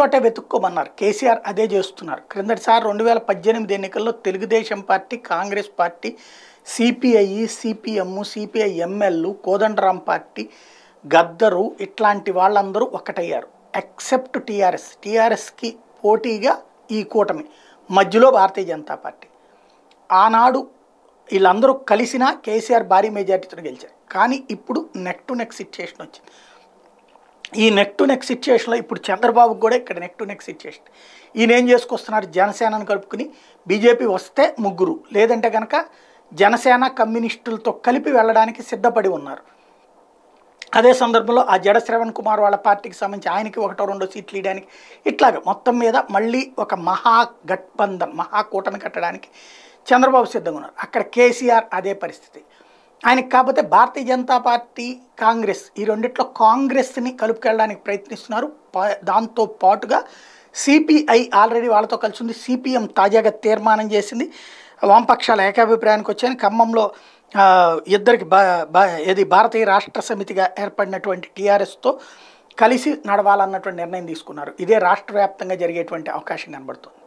చోట వెతుక్కోమన్నారు కేసీఆర్ అదే చేస్తున్నారు క్రిందటిసారి రెండు వేల పద్దెనిమిది ఎన్నికల్లో Telugu Desam party Congress party CPI CPM CPI ML Kodandaram party Gaddar ఇట్లాంటి వాళ్ళందరూ ఒకటయ్యారు ఎక్సెప్ట్ టీఆర్ఎస్ టీఆర్ఎస్కి పోటీగా ఈ కూటమి మధ్యలో భారతీయ జనతా పార్టీ ఆనాడు వీళ్ళందరూ కలిసినా కేసీఆర్ భారీ మెజార్టీతో గెలిచారు కానీ ఇప్పుడు నెక్ టు నెక్ సిచ్యుయేషన్ వచ్చింది ఈ నెక్ టు నెక్ సిచ్యుయేషన్లో ఇప్పుడు చంద్రబాబుకు కూడా ఇక్కడ నెక్ టు నెక్ సిచ్యుయేషన్ ఈయన ఏం చేసుకొస్తున్నారు జనసేనను కలుపుకుని బీజేపీ వస్తే ముగ్గురు లేదంటే కనుక జనసేన కమ్యూనిస్టులతో కలిపి వెళ్ళడానికి సిద్ధపడి ఉన్నారు అదే సందర్భంలో ఆ జడ శ్రవణ్ కుమార్ వాళ్ళ పార్టీకి సంబంధించి ఆయనకి ఒకటో రెండో సీట్లు ఇవ్వడానికి ఇట్లాగే మొత్తం మీద మళ్ళీ ఒక మహా మహాకూటమి కట్టడానికి చంద్రబాబు సిద్ధంగా ఉన్నారు అక్కడ కేసీఆర్ అదే పరిస్థితి ఆయనకి కాకపోతే భారతీయ జనతా పార్టీ కాంగ్రెస్ ఈ రెండిట్లో కాంగ్రెస్ని కలుపుకెళ్ళడానికి ప్రయత్నిస్తున్నారు దాంతో పాటుగా సిపిఐ ఆల్రెడీ వాళ్ళతో కలిసి ఉంది సిపిఎం తాజాగా తీర్మానం చేసింది వామపక్షాల ఏకాభిప్రాయానికి వచ్చాయని ఖమ్మంలో ఇద్దరికి ఇది భారతీయ రాష్ట్ర సమితిగా ఏర్పడినటువంటి టీఆర్ఎస్తో కలిసి నడవాలన్నటువంటి నిర్ణయం తీసుకున్నారు ఇదే రాష్ట్ర వ్యాప్తంగా జరిగేటువంటి అవకాశం కనబడుతుంది